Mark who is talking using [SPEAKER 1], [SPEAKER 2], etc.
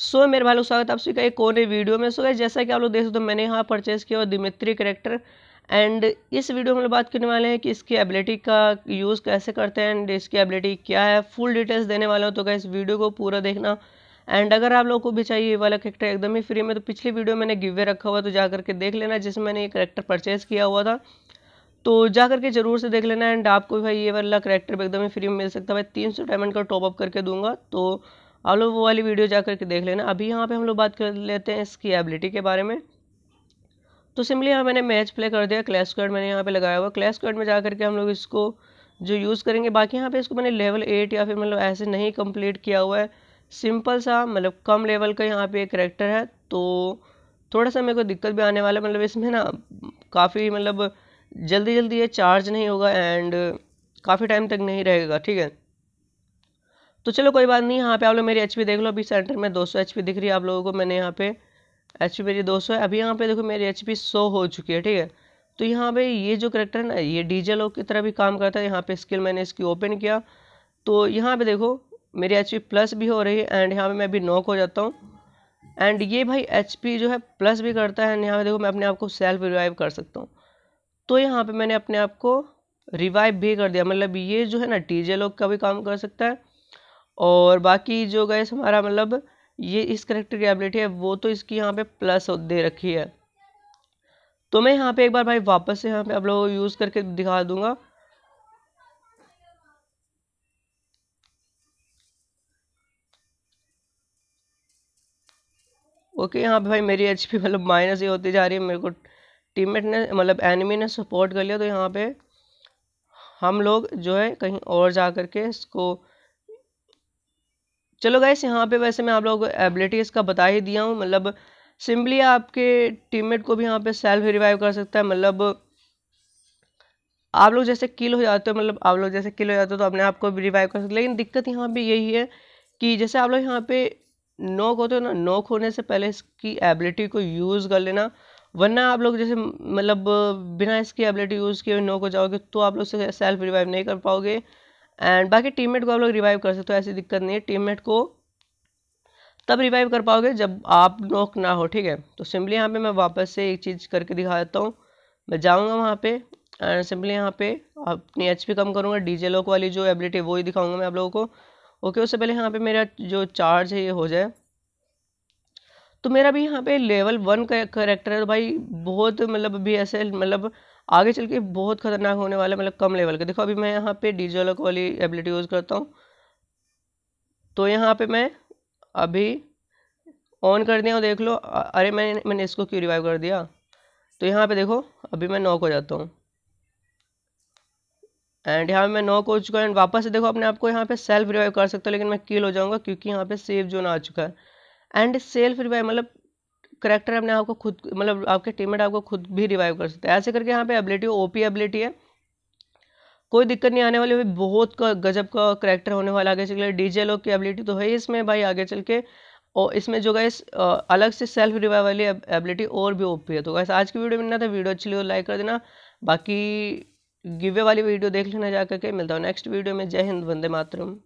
[SPEAKER 1] सो so, मेरे भाई लोग स्वागत आप सभी का एक और वीडियो में सो so, जैसा कि आप लोग देख सकते हो मैंने यहाँ परचेज़ किया और दिमित्री करेक्टर एंड इस वीडियो में बात करने वाले हैं कि इसकी एबिलिटी का यूज़ कैसे करते हैं एंड इसकी एबिलिटी क्या है फुल डिटेल्स देने वाले हो तो क्या इस वीडियो को पूरा देखना एंड अगर आप लोगों को भी चाहिए ये वाला करेक्टर एकदम ही फ्री में तो पिछली वीडियो मैंने गिवे रखा हुआ तो जा करके देख लेना जिसमें मैंने ये करेक्टर परचेज़ किया हुआ था तो जा करके ज़रूर से देख लेना एंड आपको भाई ये वाला करेक्टर एकदम ही फ्री में मिल सकता है भाई तीन सौ डायमंड का टॉपअप करके दूंगा तो आप लोग वो वाली वीडियो जा करके देख लेना अभी यहाँ पे हम लोग बात कर लेते हैं इसकी एबिलिटी के बारे में तो सिंपली यहाँ मैंने मैच प्ले कर दिया क्लैश कार्ड मैंने यहाँ पे लगाया हुआ क्लैश कार्ड में जा करके हम लोग इसको जो यूज़ करेंगे बाकी यहाँ पे इसको मैंने लेवल एट या फिर मतलब ऐसे नहीं कम्प्लीट किया हुआ है सिंपल सा मतलब कम लेवल का यहाँ पर करेक्टर है तो थोड़ा सा मेरे को दिक्कत भी आने वाला है मतलब इसमें ना काफ़ी मतलब जल्दी जल्दी ये चार्ज नहीं होगा एंड काफ़ी टाइम तक नहीं रहेगा ठीक है तो चलो कोई बात नहीं यहाँ पे आप लोग मेरी एच देख लो अभी सेंटर में 200 सौ दिख रही है आप लोगों को मैंने यहाँ पे एच मेरी 200 है अभी यहाँ पे देखो मेरी एच पी हो चुकी है ठीक है तो यहाँ पे ये जो करेक्टर है ना ये डीजल की तरह भी काम करता है यहाँ पे स्किल मैंने इसकी ओपन किया तो यहाँ पे देखो मेरी एच प्लस भी हो रही है एंड यहाँ पे मैं अभी नॉक हो जाता हूँ एंड ये भाई एच जो है प्लस भी करता है एंड यहाँ पे देखो मैं अपने आप को सेल्फ रिवाइव कर सकता हूँ तो यहाँ पे मैंने अपने आप को रिवाइव भी कर दिया मतलब ये जो है ना डीजे लोग का भी काम कर सकता है और बाकी जो गैस हमारा मतलब ये इस करेक्टर की एबिलिटी है वो तो इसकी यहाँ पे प्लस दे रखी है तो मैं यहाँ पे एक बार भाई वापस से यहाँ पे आप लोगों को यूज़ करके दिखा दूंगा ओके यहाँ पे भाई मेरी एच पी मतलब माइनस ही होती जा रही है मेरे को टीममेट ने मतलब एनिमी ने सपोर्ट कर लिया तो यहाँ पे हम लोग जो है कहीं और जा करके के इसको चलो गाइस यहाँ पे वैसे मैं आप लोगों को एबिलिटीज़ का बता ही दिया हूँ मतलब सिंपली आपके टीममेट को भी यहाँ पे सेल्फ रिवाइव कर सकता है मतलब आप लोग जैसे किल हो जाते हो मतलब आप लोग जैसे किल हो जाते हो तो अपने आप को भी रिवाइव कर सकते हो लेकिन दिक्कत यहाँ पे यही है कि जैसे आप लोग यहाँ पे नोक होते हो ना नोक होने से पहले इसकी एबिलिटी को यूज़ कर लेना वरना आप लोग जैसे मतलब बिना इसकी एबिलिटी यूज़ किए नोक हो जाओगे तो आप लोग सेल्फ रिवाइव नहीं कर पाओगे एंड बाकी टीममेट को आप लोग रिवाइव कर सकते हो ऐसी दिक्कत नहीं है टीममेट को तब रिवाइव कर पाओगे जब आप नॉक ना हो ठीक है तो सिंपली यहाँ पे मैं वापस से एक चीज़ करके दिखा देता हूँ मैं जाऊँगा वहाँ पे एंड सिंपली यहाँ पे अपनी एच कम करूँगा जे लॉक वाली जो एबिलिटी वो ही दिखाऊँगा मैं आप लोगों को ओके उससे पहले यहाँ पे मेरा जो चार्ज है ये हो जाए तो मेरा भी यहाँ पे लेवल वन का करेक्टर है तो भाई बहुत मतलब भी ऐसे मतलब आगे चल के बहुत खतरनाक होने वाला है मतलब कम लेवल का देखो अभी मैं यहाँ पे डीजोलक वाली एबिलिटी यूज़ करता हूँ तो यहाँ पे मैं अभी ऑन कर दिया हूँ देख लो अरे मैंने मैंने इसको क्यों रिवाइव कर दिया तो यहाँ पे देखो अभी मैं नॉक हो जाता हूँ एंड यहाँ पे मैं नॉक हो चुका है एंड वापस से देखो अपने आप को यहाँ पे सेल्फ रिवाइव कर सकता हूँ लेकिन मैं किल हो जाऊँगा क्योंकि यहाँ पे सेफ जोन आ चुका है एंड सेल्फ रिवाइव मतलब करेक्टर अपने आपको खुद मतलब आपके टीममेट आपको खुद भी रिवाइव कर सकते हैं ऐसे करके यहाँ पे एबिलिटी ओपी एबिलिटी है कोई दिक्कत नहीं आने वाली भाई बहुत का गजब का करेक्टर होने वाला आगे चल के डीजे लोग की एबिलिटी तो है ही इसमें भाई आगे चल के और इसमें जो गैस अलग से सेल्फ रिवाइव वाली एबिलिटी और भी ओपी है तो गैस आज की वीडियो में ना था वीडियो अच्छी लगी लाइक कर देना बाकी गिवे वाली वीडियो देख लेना जा करके मिलता हूँ नेक्स्ट वीडियो में जय हिंद वंदे मातरम